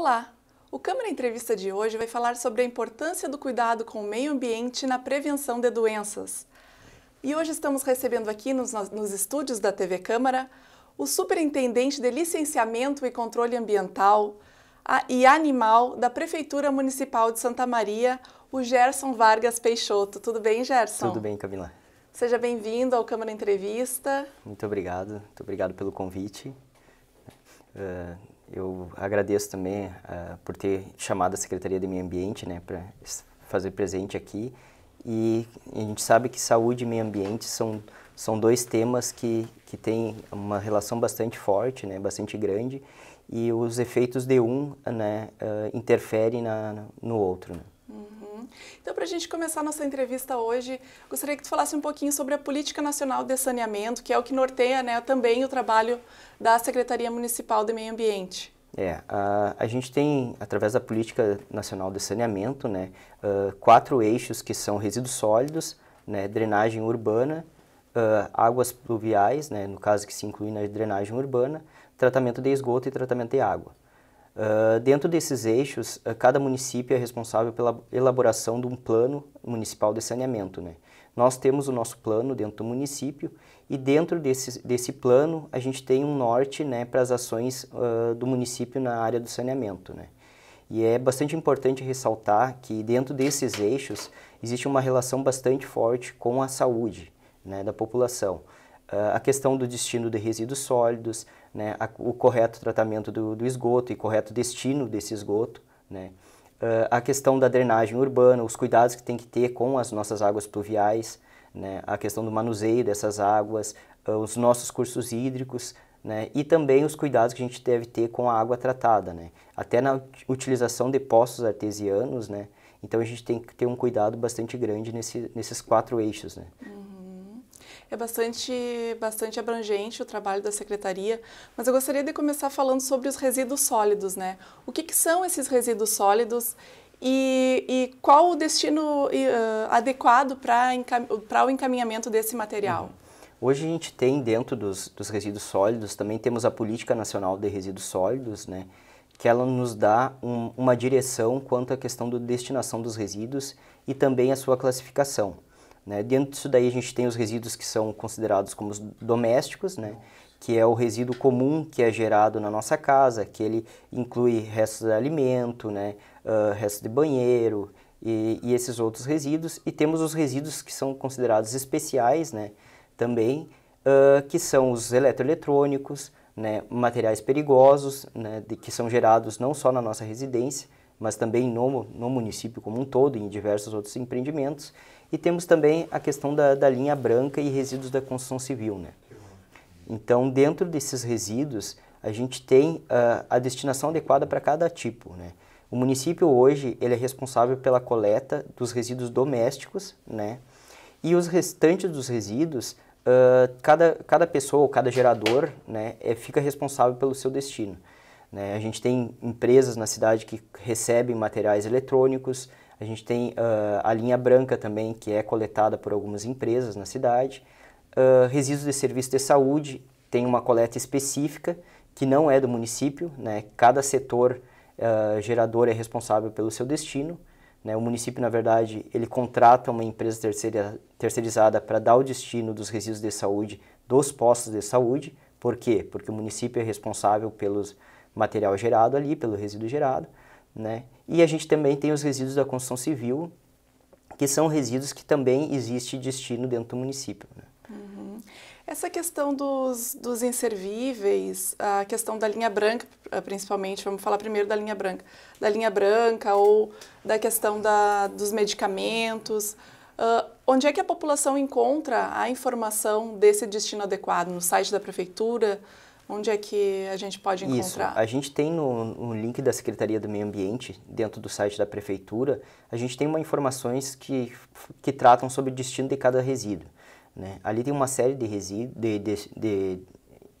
Olá! O Câmara Entrevista de hoje vai falar sobre a importância do cuidado com o meio ambiente na prevenção de doenças. E hoje estamos recebendo aqui nos, nos estúdios da TV Câmara o Superintendente de Licenciamento e Controle Ambiental a, e Animal da Prefeitura Municipal de Santa Maria, o Gerson Vargas Peixoto. Tudo bem, Gerson? Tudo bem, Camila. Seja bem-vindo ao Câmara Entrevista. Muito obrigado, muito obrigado pelo convite. Uh eu agradeço também uh, por ter chamado a Secretaria de Meio Ambiente né, para fazer presente aqui. E a gente sabe que saúde e meio ambiente são, são dois temas que, que têm uma relação bastante forte, né, bastante grande, e os efeitos de um né, uh, interferem na, no outro. Né. Então, para a gente começar nossa entrevista hoje, gostaria que tu falasse um pouquinho sobre a Política Nacional de Saneamento, que é o que norteia né, também o trabalho da Secretaria Municipal de Meio Ambiente. É, a, a gente tem, através da Política Nacional de Saneamento, né, uh, quatro eixos que são resíduos sólidos, né, drenagem urbana, uh, águas pluviais, né, no caso que se inclui na drenagem urbana, tratamento de esgoto e tratamento de água. Uh, dentro desses eixos, uh, cada município é responsável pela elaboração de um plano municipal de saneamento. Né? Nós temos o nosso plano dentro do município e dentro desse, desse plano a gente tem um norte né, para as ações uh, do município na área do saneamento. Né? E é bastante importante ressaltar que dentro desses eixos existe uma relação bastante forte com a saúde né, da população. a questão do destino de resíduos sólidos, né, a, o correto tratamento do, do, esgoto e correto destino desse esgoto, né, uh, a questão da drenagem urbana, os cuidados que tem que ter com as nossas águas pluviais, né, a questão do manuseio dessas águas, uh, os nossos cursos hídricos, né, e também os cuidados que a gente deve ter com a água tratada, né, até na utilização de poços artesianos, né, então a gente tem que ter um cuidado bastante grande nesse, nesses quatro eixos, né. Uhum é bastante, bastante abrangente o trabalho da Secretaria, mas eu gostaria de começar falando sobre os resíduos sólidos, né? O que, que são esses resíduos sólidos e, e qual o destino uh, adequado para o encaminhamento desse material? Uhum. Hoje a gente tem dentro dos, dos, resíduos sólidos, também temos a Política Nacional de Resíduos Sólidos, né, que ela nos dá um, uma direção quanto à questão da destinação dos resíduos e também a sua classificação. Né? Dentro disso daí a gente tem os resíduos que são considerados como domésticos, né? que é o resíduo comum que é gerado na nossa casa, que ele inclui restos de alimento, né? Uh, restos de banheiro e, e, esses outros resíduos. E temos os resíduos que são considerados especiais né? também, uh, que são os eletroeletrônicos, né? materiais perigosos, né? De, que são gerados não só na nossa residência, mas também no, no município como um todo e em diversos outros empreendimentos e temos também a questão da, da linha branca e resíduos da construção civil. Né? Então, dentro desses resíduos, a gente tem uh, a destinação adequada para cada tipo. Né? O município hoje ele é responsável pela coleta dos resíduos domésticos né? e os restantes dos resíduos, uh, cada, cada pessoa ou cada gerador né, é, fica responsável pelo seu destino. Né? A gente tem empresas na cidade que recebem materiais eletrônicos, a gente tem uh, a linha branca também, que é coletada por algumas empresas na cidade. Uh, resíduos de serviço de saúde tem uma coleta específica, que não é do município, né? cada setor uh, gerador é responsável pelo seu destino. Né? O município, na verdade, ele contrata uma empresa terceira, terceirizada para dar o destino dos resíduos de saúde dos postos de saúde. Por quê? Porque o município é responsável pelo material gerado ali, pelo resíduo gerado. Né? E a gente também tem os resíduos da construção civil, que são resíduos que também existe destino dentro do município. Né? Uhum. Essa questão dos, dos inservíveis, a questão da linha branca, ah, principalmente, vamos falar primeiro da linha branca, da linha branca ou da questão da, dos medicamentos, uh, onde é que a população encontra a informação desse destino adequado? No site da prefeitura? Onde é que a gente pode encontrar? Isso. A gente tem no, no link da Secretaria do Meio Ambiente, dentro do site da Prefeitura, a gente tem uma informações que, que tratam sobre o destino de cada resíduo. Né? Ali tem uma série de, resíduo, de, de, de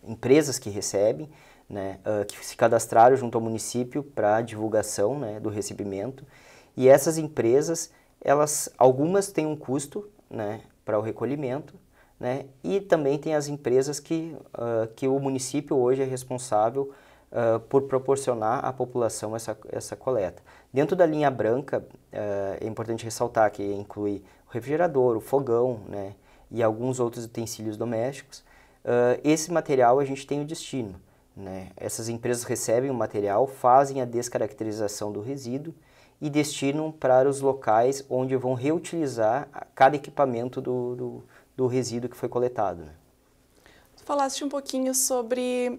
empresas que recebem, né, uh, que se cadastraram junto ao município para divulgação né, do recebimento. E essas empresas, elas, algumas têm um custo né, para o recolhimento, né? E também tem as empresas que, uh, que o município hoje é responsável uh, por proporcionar à população essa, essa coleta. Dentro da linha branca, uh, é importante ressaltar que inclui o refrigerador, o fogão né? e alguns outros utensílios domésticos. esse material a gente tem o destino. Né? Essas empresas recebem o material, fazem a descaracterização do resíduo e destinam para os locais onde vão reutilizar cada equipamento do, do do resíduo que foi coletado. Né? falaste um pouquinho sobre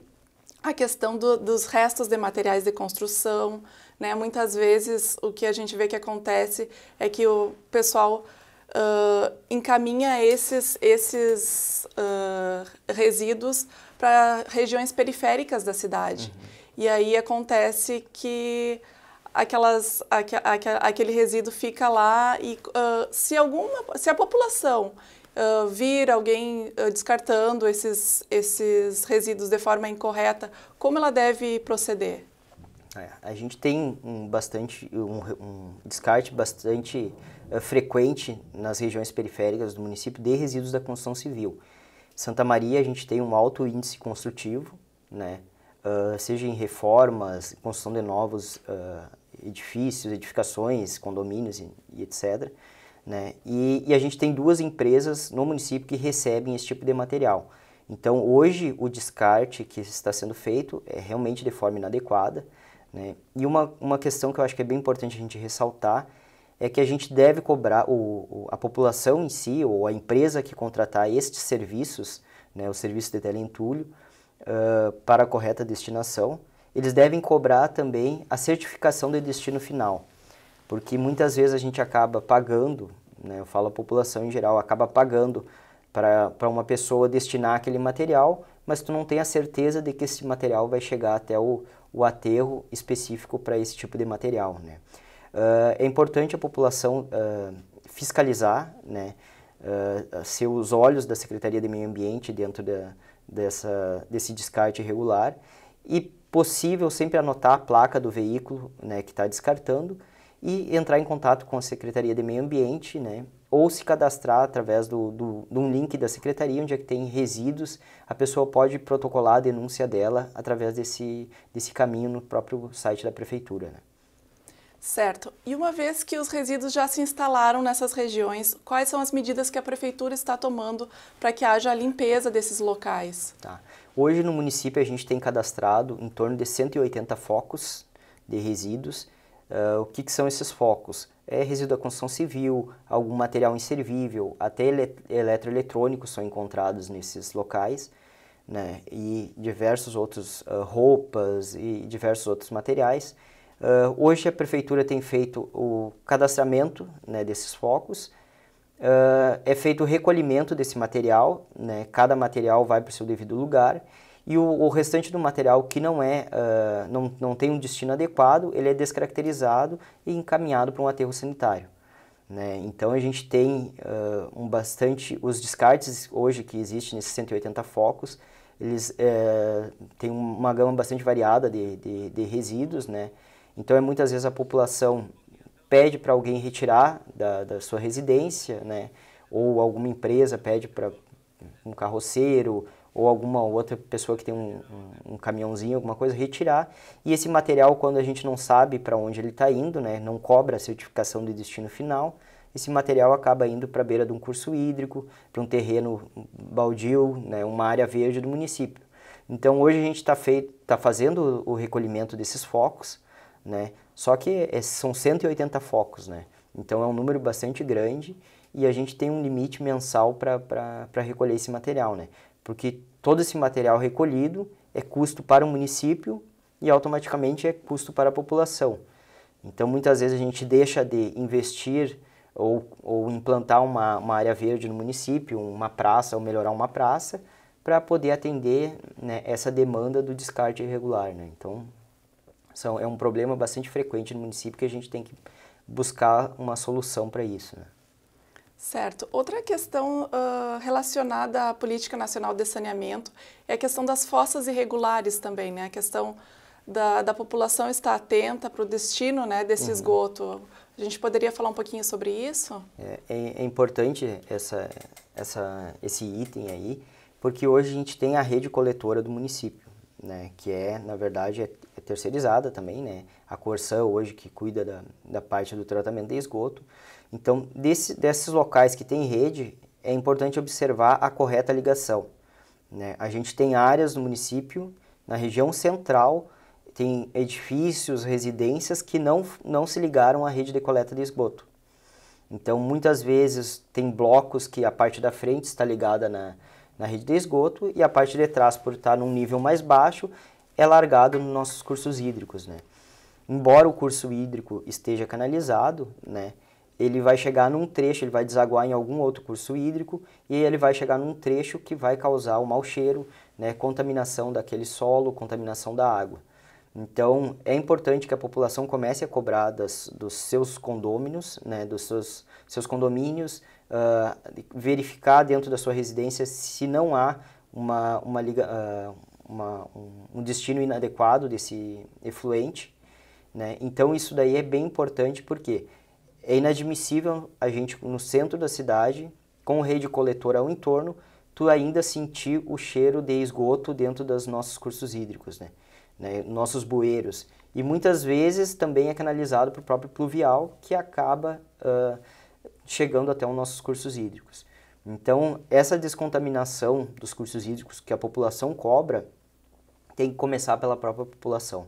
a questão do, dos restos de materiais de construção, né? Muitas vezes o que a gente vê que acontece é que o pessoal uh, encaminha esses, esses uh, resíduos para regiões periféricas da cidade. Uhum. E aí acontece que aquelas, aqu, aqu, aquele resíduo fica lá e uh, se, alguma, se a população vir alguém descartando esses, esses resíduos de forma incorreta, como ela deve proceder? É, a gente tem um, bastante, um, um descarte bastante uh, frequente nas regiões periféricas do município de resíduos da construção civil. Santa Maria a gente tem um alto índice construtivo, né? Uh, seja em reformas, construção de novos uh, edifícios, edificações, condomínios e, e etc. Né? E, e, a gente tem duas empresas no município que recebem esse tipo de material. Então, hoje, o descarte que está sendo feito é realmente de forma inadequada. Né? E uma, uma questão que eu acho que é bem importante a gente ressaltar é que a gente deve cobrar, o, o a população em si, ou a empresa que contratar estes serviços, né, o serviço de teleentulho, uh, para a correta destinação, eles devem cobrar também a certificação de destino final porque muitas vezes a gente acaba pagando, né, eu falo a população em geral, acaba pagando para uma pessoa destinar aquele material, mas tu não tem a certeza de que esse material vai chegar até o, o aterro específico para esse tipo de material. Né? Uh, é importante a população uh, fiscalizar, né? Uh, ser os olhos da Secretaria de Meio Ambiente dentro da, dessa, desse descarte irregular e possível sempre anotar a placa do veículo né, que está descartando e entrar em contato com a Secretaria de Meio Ambiente, né? ou se cadastrar através do, do, de um link da secretaria, onde é que tem resíduos, a pessoa pode protocolar a denúncia dela através desse, desse caminho no próprio site da prefeitura. Né? Certo. E uma vez que os resíduos já se instalaram nessas regiões, quais são as medidas que a prefeitura está tomando para que haja a limpeza desses locais? Tá. Hoje no município a gente tem cadastrado em torno de 180 focos de resíduos, Uh, o que, que, são esses focos? É resíduo da construção civil, algum material inservível, até ele eletroeletrônicos são encontrados nesses locais, né? e diversos outros, uh, roupas e diversos outros materiais. Uh, hoje a prefeitura tem feito o cadastramento né, desses focos, é feito o recolhimento desse material, né? cada material vai para o seu devido lugar, e o, o restante do material que não é uh, não, não tem um destino adequado, ele é descaracterizado e encaminhado para um aterro sanitário. Né? Então a gente tem uh, um bastante os descartes hoje que existem nesses 180 focos, eles ah, têm uma gama bastante variada de, de, de, resíduos, né? Então, é, muitas vezes a população pede para alguém retirar da, da, sua residência, né? Ou alguma empresa pede para um carroceiro, ou alguma outra pessoa que tem um, um, um caminhãozinho, alguma coisa, retirar. E esse material, quando a gente não sabe para onde ele está indo, né, não cobra a certificação do destino final, esse material acaba indo para a beira de um curso hídrico, para um terreno baldio, né, uma área verde do município. Então hoje a gente está tá fazendo o recolhimento desses focos, né, só que é, são 180 focos, né? então é um número bastante grande e a gente tem um limite mensal para recolher esse material. Né? porque todo esse material recolhido é custo para o município e automaticamente é custo para a população. Então, muitas vezes a gente deixa de investir ou, ou implantar uma, uma área verde no município, uma praça, ou melhorar uma praça, para poder atender né, essa demanda do descarte irregular. Né? Então, são, é um problema bastante frequente no município que a gente tem que buscar uma solução para isso. Né? Certo. Outra questão uh, relacionada à Política Nacional de Saneamento é a questão das fossas irregulares também, né? A questão da, da população estar atenta para o destino né, desse uhum. esgoto. A gente poderia falar um pouquinho sobre isso? É, é, é, importante essa, essa, esse item aí, porque hoje a gente tem a rede coletora do município, né, que é, na verdade, é, é terceirizada também, né? A Corsã hoje que cuida da, da parte do tratamento de esgoto, então, desse, desses locais que tem rede, é importante observar a correta ligação. Né? A gente tem áreas no município, na região central, tem edifícios, residências que não, não se ligaram à rede de coleta de esgoto. Então, muitas vezes tem blocos que a parte da frente está ligada na, na rede de esgoto e a parte de trás, por estar num nível mais baixo, é largado nos nossos cursos hídricos, né? Embora o curso hídrico esteja canalizado, né, ele vai chegar num trecho, ele vai desaguar em algum outro curso hídrico e ele vai chegar num trecho que vai causar o mau cheiro, né, contaminação daquele solo, contaminação da água. Então, é importante que a população comece a cobrar das, dos seus condôminos, né, dos seus, seus condomínios, uh, verificar dentro da sua residência se não há uma, uma, uh, uma um, um destino inadequado desse efluente. Né? Então, isso daí é bem importante porque é inadmissível a gente, no centro da cidade, com rede coletora ao entorno, tu ainda sentir o cheiro de esgoto dentro dos nossos cursos hídricos, né? né? Nossos bueiros. E muitas vezes também é canalizado para o próprio pluvial, que acaba uh, chegando até os nossos cursos hídricos. Então, essa descontaminação dos cursos hídricos que a população cobra tem que começar pela própria população.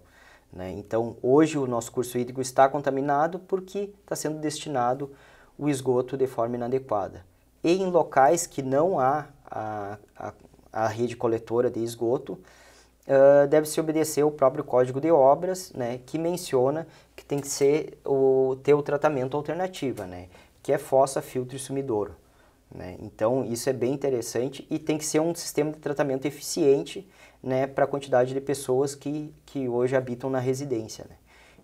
Né? Então, hoje o nosso curso hídrico está contaminado porque está sendo destinado o esgoto de forma inadequada. E em locais que não há a, a, a rede coletora de esgoto, uh, deve-se obedecer o próprio Código de Obras, né, que menciona que tem que ser o, ter o tratamento alternativa, né, que é fossa, filtro e sumidouro. Né? Então, isso é bem interessante e tem que ser um sistema de tratamento eficiente né, para a quantidade de pessoas que, que hoje habitam na residência. Né?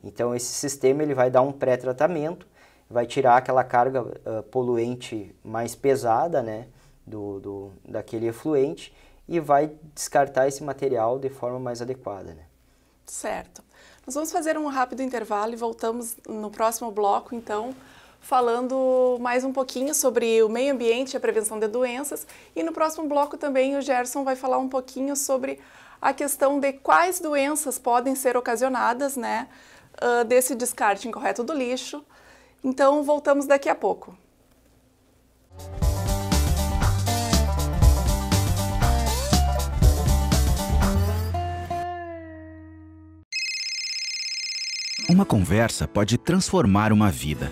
Então esse sistema ele vai dar um pré-tratamento, vai tirar aquela carga uh, poluente mais pesada né, do, do, daquele efluente e vai descartar esse material de forma mais adequada. Né? Certo. Nós vamos fazer um rápido intervalo e voltamos no próximo bloco, então, falando mais um pouquinho sobre o meio ambiente e a prevenção de doenças. E no próximo bloco também o Gerson vai falar um pouquinho sobre a questão de quais doenças podem ser ocasionadas né, ah, desse descarte incorreto do lixo. Então, voltamos daqui a pouco. Uma conversa pode transformar uma vida.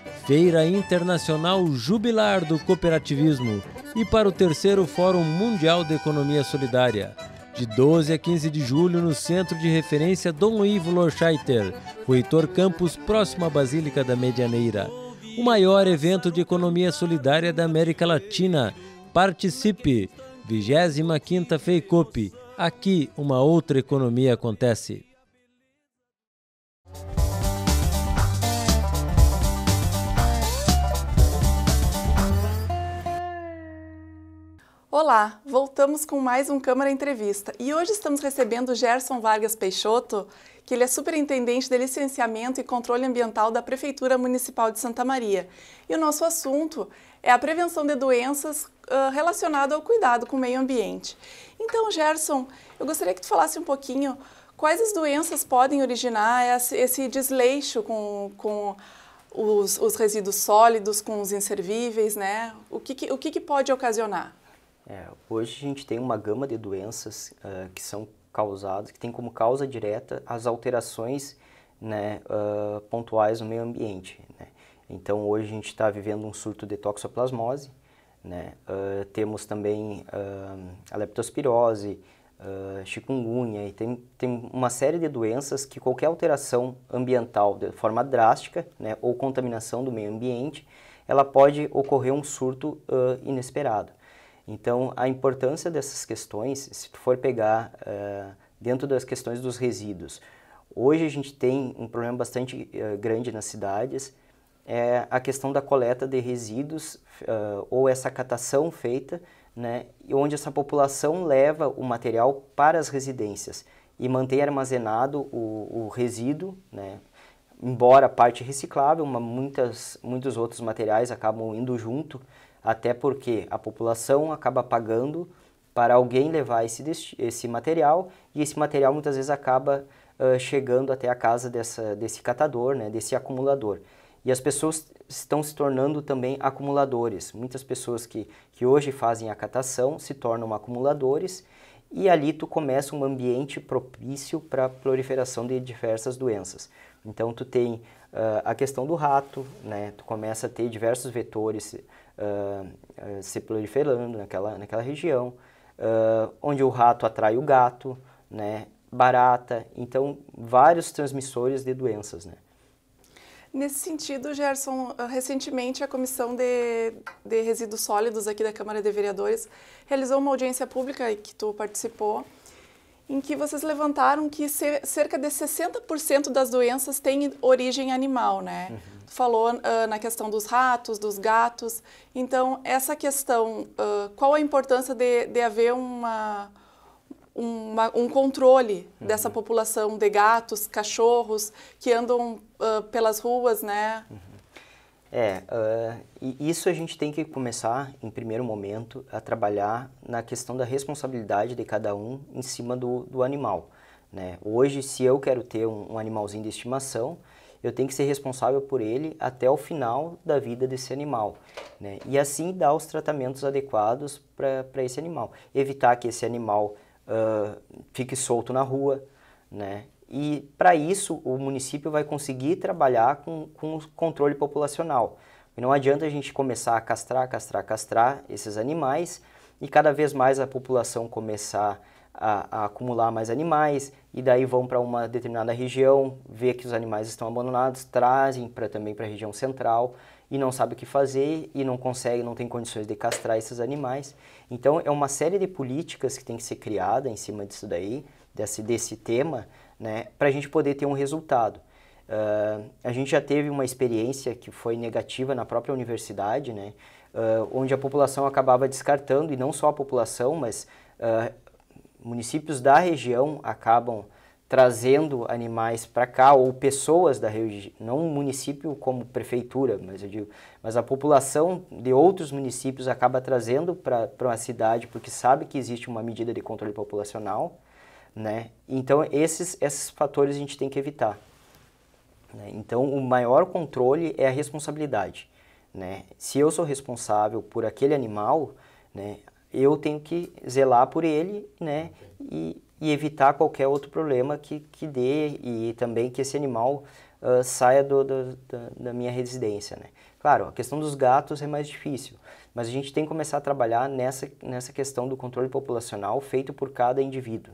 Feira Internacional Jubilar do Cooperativismo e para o terceiro Fórum Mundial de Economia Solidária, de 12 a 15 de julho no Centro de Referência Dom Ivo Lorscheiter, Reitor Campus, próximo à Basílica da Medianeira. O maior evento de economia solidária da América Latina. Participe! 25ª FEICOP. Aqui uma outra economia acontece. Olá, voltamos com mais um Câmara Entrevista e hoje estamos recebendo Gerson Vargas Peixoto, que ele é superintendente de licenciamento e controle ambiental da Prefeitura Municipal de Santa Maria. E o nosso assunto é a prevenção de doenças uh, ao cuidado com o meio ambiente. Então, Gerson, eu gostaria que tu falasse um pouquinho quais as doenças podem originar esse, esse desleixo com, com os, os, resíduos sólidos, com os inservíveis, né? O que, que o que, que pode ocasionar? É, hoje a gente tem uma gama de doenças uh, que são causadas, que tem como causa direta as alterações né, uh, pontuais no meio ambiente. Né? Então hoje a gente está vivendo um surto de toxoplasmose, né? uh, temos também a leptospirose, chikungunya, e tem, tem uma série de doenças que qualquer alteração ambiental de forma drástica né, ou contaminação do meio ambiente, ela pode ocorrer um surto inesperado. Então, a importância dessas questões, se tu for pegar uh, dentro das questões dos resíduos, hoje a gente tem um problema bastante uh, grande nas cidades, é a questão da coleta de resíduos uh, ou essa catação feita, né, onde essa população leva o material para as residências e mantém armazenado o, o resíduo, né, embora a parte reciclável, muitas, muitos outros materiais acabam indo junto, até porque a população acaba pagando para alguém levar esse, esse material e esse material muitas vezes acaba uh, chegando até a casa dessa, desse catador, né, desse acumulador. E as pessoas estão se tornando também acumuladores. Muitas pessoas que, que hoje fazem a catação se tornam acumuladores e ali tu começa um ambiente propício para a proliferação de diversas doenças. Então tu tem uh, a questão do rato, né? tu começa a ter diversos vetores se proliferando naquela, naquela região, uh, onde o rato atrai o gato, né, barata, então vários transmissores de doenças. Né. Nesse sentido, Gerson, recentemente a Comissão de, de Resíduos Sólidos aqui da Câmara de Vereadores realizou uma audiência pública que tu participou, em que vocês levantaram que cerca de 60% das doenças têm origem animal, né? Uhum. Tu falou uh, na questão dos ratos, dos gatos. Então, essa questão, uh, qual a importância de, de haver uma, uma, um controle uhum. dessa população de gatos, cachorros que andam uh, pelas ruas, né? Uhum. É, uh, e isso a gente tem que começar, em primeiro momento, a trabalhar na questão da responsabilidade de cada um em cima do, do animal. Né? Hoje, se eu quero ter um, um animalzinho de estimação, eu tenho que ser responsável por ele até o final da vida desse animal. Né? E assim dar os tratamentos adequados para esse animal. Evitar que esse animal uh, fique solto na rua, né? E para isso, o município vai conseguir trabalhar com, com controle populacional. E não adianta a gente começar a castrar, castrar, castrar esses animais e cada vez mais a população começar a, a acumular mais animais e daí vão para uma determinada região, vê que os animais estão abandonados, trazem para também para a região central e não sabe o que fazer e não consegue, não tem condições de castrar esses animais. Então é uma série de políticas que tem que ser criada em cima disso daí, desse, desse tema, né, para a gente poder ter um resultado. Uh, a gente já teve uma experiência que foi negativa na própria universidade, né, uh, onde a população acabava descartando, e não só a população, mas uh, municípios da região acabam trazendo animais para cá ou pessoas da região, não um município como prefeitura, mas eu digo, mas a população de outros municípios acaba trazendo para a cidade porque sabe que existe uma medida de controle populacional né? Então esses esses fatores a gente tem que evitar. Né? Então o maior controle é a responsabilidade, né? Se eu sou responsável por aquele animal, né? Eu tenho que zelar por ele, né? E, e evitar qualquer outro problema que, que dê e também que esse animal uh, saia do, do, da, da minha residência, né? Claro, a questão dos gatos é mais difícil, mas a gente tem que começar a trabalhar nessa, nessa questão do controle populacional feito por cada indivíduo.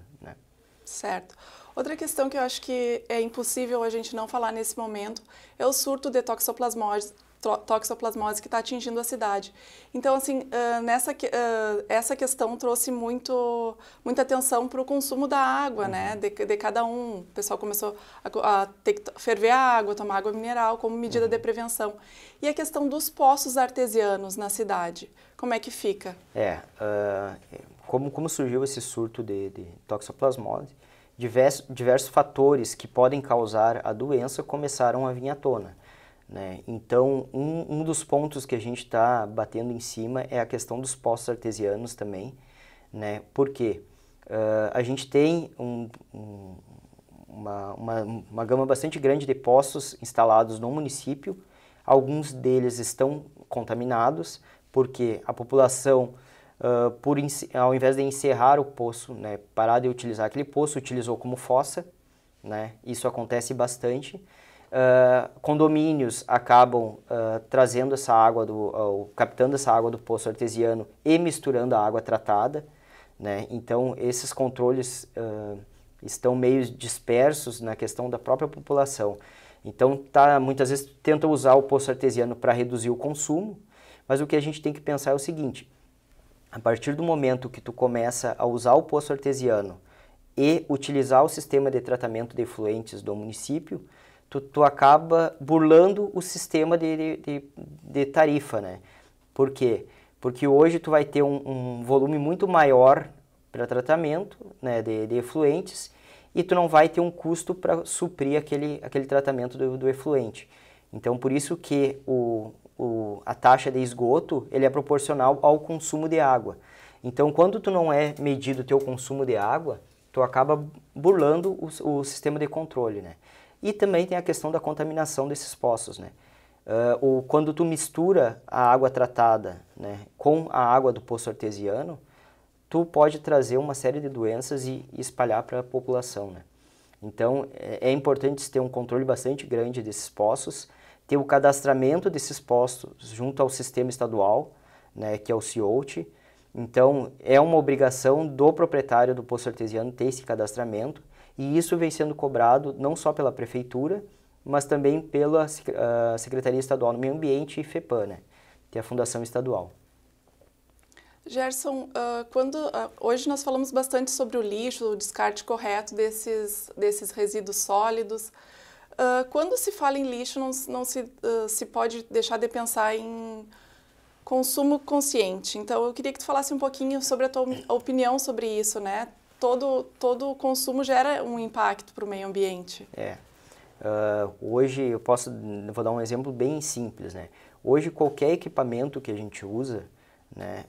Certo. Outra questão que eu acho que é impossível a gente não falar nesse momento é o surto de toxoplasmose, toxoplasmose que está atingindo a cidade. Então, assim, uh, nessa, uh, essa questão trouxe muito, muita atenção para o consumo da água, né? uhum. né, de, de, cada um. O pessoal começou a, a, ter que ferver a água, tomar água mineral como medida uhum. de prevenção. E a questão dos poços artesianos na cidade, como é que fica? É, uh, como, como surgiu esse surto de, de toxoplasmose, diversos, diversos fatores que podem causar a doença começaram a vir à tona. Né? Então, um, um dos pontos que a gente está batendo em cima é a questão dos poços artesianos também, né? porque uh, ah, a gente tem um, um, uma, uma, uma gama bastante grande de poços instalados no município, alguns deles estão contaminados, porque a população ah, por, ao invés de encerrar o poço, né, parar de utilizar aquele poço, utilizou como fossa, né, isso acontece bastante. Uh, condomínios acabam uh, trazendo essa água, do, captando essa água do poço artesiano e misturando a água tratada, né, então esses controles estão meio dispersos na questão da própria população. Então, tá, muitas vezes tentam usar o poço artesiano para reduzir o consumo, mas o que a gente tem que pensar é o seguinte: a partir do momento que tu começa a usar o poço artesiano e utilizar o sistema de tratamento de efluentes do município, tu, tu acaba burlando o sistema de, de, de tarifa, né? Por quê? Porque hoje tu vai ter um, um volume muito maior para tratamento né, de, de efluentes e tu não vai ter um custo para suprir aquele, aquele tratamento do, do efluente. Então, por isso que o, o, a taxa de esgoto ele é proporcional ao consumo de água. Então, quando tu não é medido o teu consumo de água, tu acaba burlando o, o, sistema de controle, né? E também tem a questão da contaminação desses poços, né? Uh, ah, ou quando tu mistura a água tratada né, com a água do poço artesiano, tu pode trazer uma série de doenças e, e espalhar para a população, né? Então, é, é importante ter um controle bastante grande desses poços, ter o cadastramento desses postos junto ao sistema estadual, né, que é o CIOT. Então, é uma obrigação do proprietário do posto artesiano ter esse cadastramento, e isso vem sendo cobrado não só pela prefeitura, mas também pela uh, Secretaria Estadual do Meio Ambiente e FEPAN, né, que é a Fundação Estadual. Gerson, uh, quando, uh, hoje nós falamos bastante sobre o lixo, o descarte correto desses, desses resíduos sólidos. Ah, quando se fala em lixo, não, não se, uh, se pode deixar de pensar em consumo consciente. Então, eu queria que tu falasse um pouquinho sobre a tua opinião sobre isso, né? Todo, todo consumo gera um impacto para o meio ambiente. É. Uh, hoje, eu posso, vou dar um exemplo bem simples, né? Hoje, qualquer equipamento que a gente usa, né?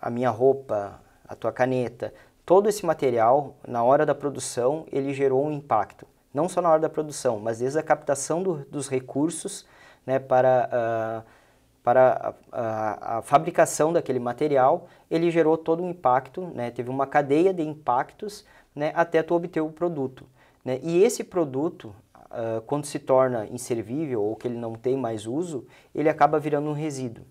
a minha roupa, a tua caneta, todo esse material, na hora da produção, ele gerou um impacto não só na hora da produção, mas desde a captação do, dos recursos né, para, uh, para a, a, a, fabricação daquele material, ele gerou todo um impacto, né, teve uma cadeia de impactos né, até tu obter o produto. Né? E esse produto, uh, quando se torna inservível ou que ele não tem mais uso, ele acaba virando um resíduo.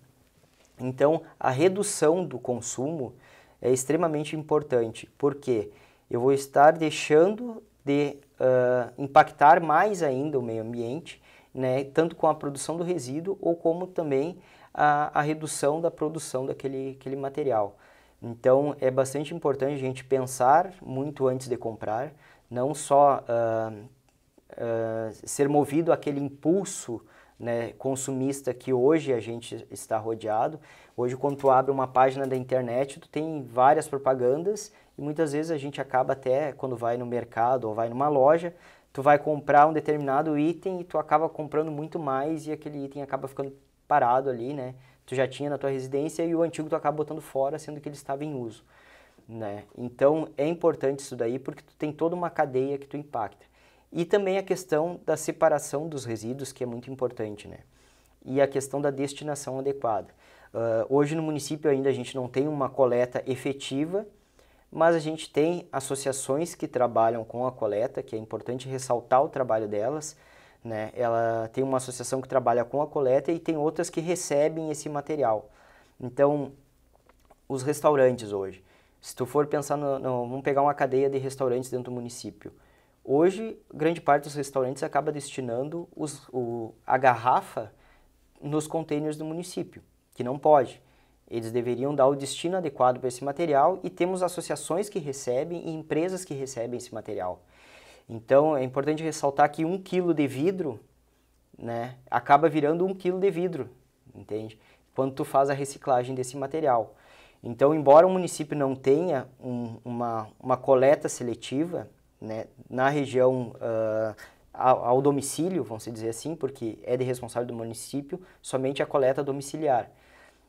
Então, a redução do consumo é extremamente importante, porque eu vou estar deixando de uh, impactar mais ainda o meio ambiente, né, tanto com a produção do resíduo ou como também a, a redução da produção daquele aquele material. Então é bastante importante a gente pensar muito antes de comprar, não só uh, uh, ser movido aquele impulso né, consumista que hoje a gente está rodeado. Hoje quando tu abre uma página da internet, tu tem várias propagandas e muitas vezes a gente acaba até quando vai no mercado ou vai numa loja, tu vai comprar um determinado item e tu acaba comprando muito mais e aquele item acaba ficando parado ali, né? Tu já tinha na tua residência e o antigo tu acaba botando fora, sendo que ele estava em uso, né? Então é importante isso daí porque tu tem toda uma cadeia que tu impacta. E também a questão da separação dos resíduos, que é muito importante, né? E a questão da destinação adequada. Uh, hoje no município ainda a gente não tem uma coleta efetiva, mas a gente tem associações que trabalham com a coleta, que é importante ressaltar o trabalho delas. Né? Ela tem uma associação que trabalha com a coleta e tem outras que recebem esse material. Então, os restaurantes hoje, se tu for pensar, no, no, vamos pegar uma cadeia de restaurantes dentro do município. Hoje, grande parte dos restaurantes acaba destinando os, o, a garrafa nos contêineres do município, que não pode. Eles deveriam dar o destino adequado para esse material e temos associações que recebem e empresas que recebem esse material. Então é importante ressaltar que um quilo de vidro né, acaba virando um quilo de vidro, entende? Quando tu faz a reciclagem desse material. Então, embora o município não tenha um, uma, uma coleta seletiva né, na região uh, ao, ao domicílio, vamos dizer assim, porque é de responsável do município somente a coleta domiciliar.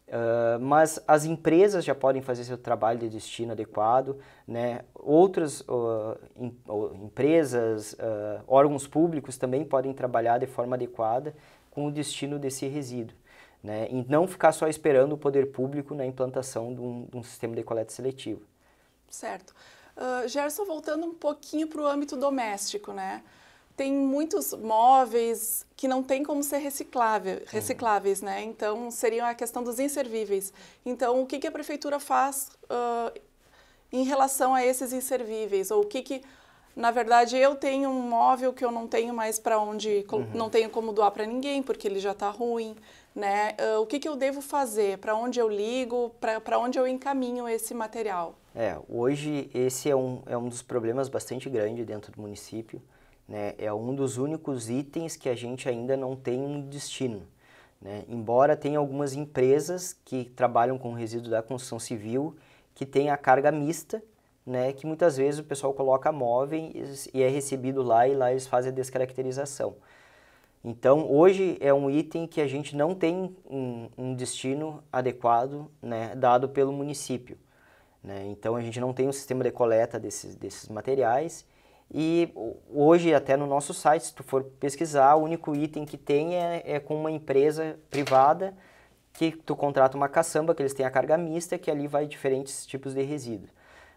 Uh, mas as empresas já podem fazer seu trabalho de destino adequado, né? outras uh, em, uh, empresas, ah, órgãos públicos também podem trabalhar de forma adequada com o destino desse resíduo. Né? E não ficar só esperando o poder público na implantação de um, de um sistema de coleta seletiva. Certo. Gerson, voltando um pouquinho para o âmbito doméstico, né? tem muitos móveis que não tem como ser recicláveis, recicláveis, né? Então, seria a questão dos inservíveis. Então, o que, que a prefeitura faz uh, em relação a esses inservíveis? Ou o que, que... Na verdade, eu tenho um móvel que eu não tenho mais para onde... Uhum. Não tenho como doar para ninguém, porque ele já está ruim, né? Uh, o que, que eu devo fazer? Para onde eu ligo? Para onde eu encaminho esse material? É, hoje esse é um, é um dos problemas bastante grande dentro do município né, é um dos únicos itens que a gente ainda não tem um destino. Né? Embora tenha algumas empresas que trabalham com resíduo da construção civil que tem a carga mista, né, que muitas vezes o pessoal coloca móveis e é recebido lá e lá eles fazem a descaracterização. Então, hoje é um item que a gente não tem um, um destino adequado né, dado pelo município. Né? Então, a gente não tem um sistema de coleta desses, desses materiais e hoje, até no nosso site, se tu for pesquisar, o único item que tem é, é com uma empresa privada que tu contrata uma caçamba, que eles têm a carga mista, que ali vai diferentes tipos de resíduo.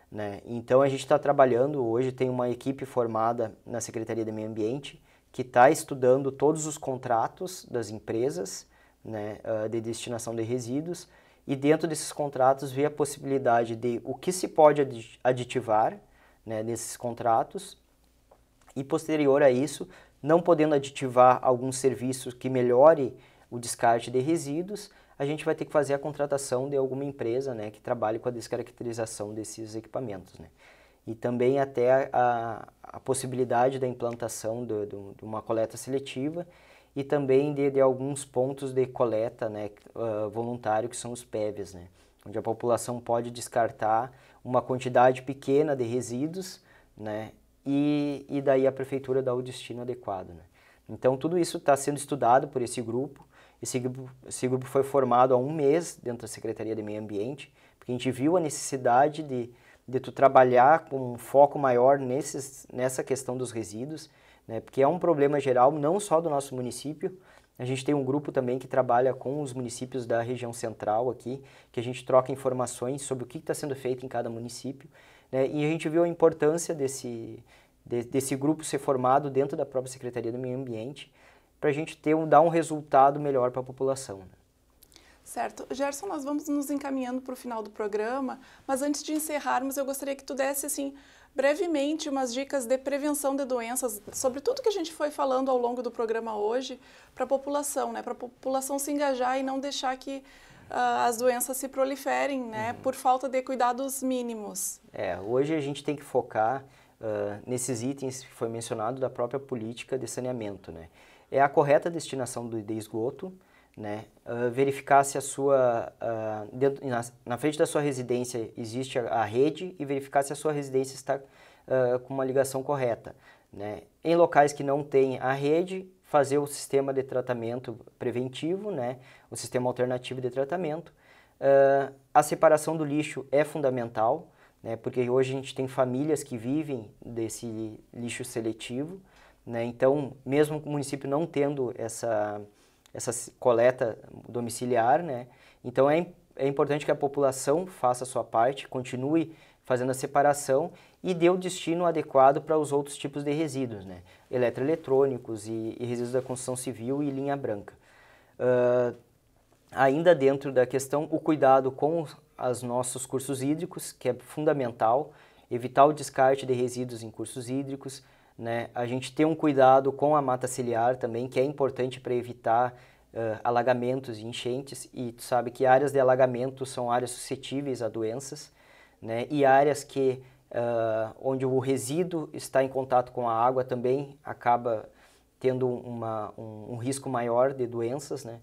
Né? Então a gente está trabalhando hoje, tem uma equipe formada na Secretaria do Meio Ambiente que está estudando todos os contratos das empresas né, ah, de destinação de resíduos e dentro desses contratos vê a possibilidade de o que se pode aditivar né, contratos e posterior a isso, não podendo aditivar alguns serviços que melhore o descarte de resíduos, a gente vai ter que fazer a contratação de alguma empresa né, que trabalhe com a descaracterização desses equipamentos. Né? E também até a, a possibilidade da implantação de, de, uma coleta seletiva e também de, de alguns pontos de coleta né, uh, voluntário, que são os PEVs, né, onde a população pode descartar uma quantidade pequena de resíduos, né? E, e daí a prefeitura dá o destino adequado, né? Então tudo isso está sendo estudado por esse grupo. Esse grupo, esse grupo foi formado há um mês dentro da Secretaria de Meio Ambiente, porque a gente viu a necessidade de, de tu trabalhar com um foco maior nesses, nessa questão dos resíduos, né? Porque é um problema geral, não só do nosso município, a gente tem um grupo também que trabalha com os municípios da região central aqui, que a gente troca informações sobre o que está sendo feito em cada município. Né? E a gente viu a importância desse, de, desse grupo ser formado dentro da própria Secretaria do Meio Ambiente para a gente ter um, dar um resultado melhor para a população. Né? Certo. Gerson, nós vamos nos encaminhando para o final do programa, mas antes de encerrarmos, eu gostaria que tu desse assim, brevemente umas dicas de prevenção de doenças, sobre tudo que a gente foi falando ao longo do programa hoje, para a população, né? para a população se engajar e não deixar que uh, as doenças se proliferem né? Uhum. por falta de cuidados mínimos. É, hoje a gente tem que focar uh, nesses itens que foi mencionado da própria política de saneamento. Né? É a correta destinação do de esgoto, né? Uh, verificar se a sua uh, dentro, na, na, frente da sua residência existe a, a, rede e verificar se a sua residência está uh, com uma ligação correta, né? Em locais que não tem a rede, fazer o sistema de tratamento preventivo, né? O sistema alternativo de tratamento. a separação do lixo é fundamental, né? Porque hoje a gente tem famílias que vivem desse lixo seletivo, né? Então, mesmo o município não tendo essa essa coleta domiciliar, né? Então é, é importante que a população faça a sua parte, continue fazendo a separação e dê o destino adequado para os outros tipos de resíduos, né? eletroeletrônicos e, e resíduos da construção civil e linha branca. Uh, ainda dentro da questão, o cuidado com os nossos cursos hídricos, que é fundamental, evitar o descarte de resíduos em cursos hídricos, né? A gente tem um cuidado com a mata ciliar também, que é importante para evitar uh, alagamentos e enchentes. E tu sabe que áreas de alagamento são áreas suscetíveis a doenças, né? E áreas que uh, onde o resíduo está em contato com a água também acaba tendo uma, um, um risco maior de doenças, né?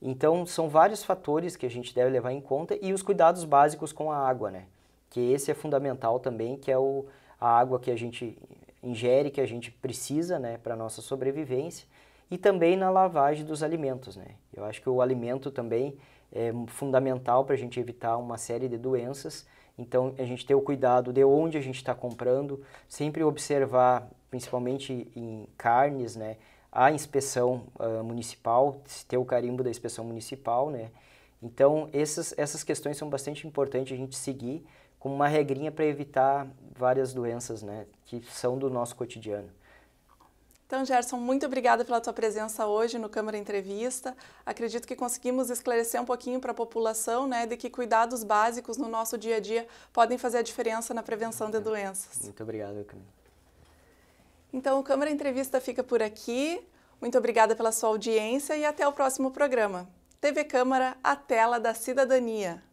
Então são vários fatores que a gente deve levar em conta e os cuidados básicos com a água, né? Que esse é fundamental também, que é o, a água que a gente ingere que a gente precisa né, para a nossa sobrevivência e também na lavagem dos alimentos. Né? Eu acho que o alimento também é fundamental para a gente evitar uma série de doenças. Então, a gente ter o cuidado de onde a gente está comprando, sempre observar, principalmente em carnes, né, a inspeção uh, municipal, ter o carimbo da inspeção municipal. Né? Então, essas, essas questões são bastante importantes a gente seguir como uma regrinha para evitar várias doenças né, que são do nosso cotidiano. Então, Gerson, muito obrigada pela tua presença hoje no Câmara Entrevista. Acredito que conseguimos esclarecer um pouquinho para a população né, de que cuidados básicos no nosso dia a dia podem fazer a diferença na prevenção de doenças. Muito obrigado, Camila. Então, o Câmara Entrevista fica por aqui. Muito obrigada pela sua audiência e até o próximo programa. TV Câmara, a tela da cidadania.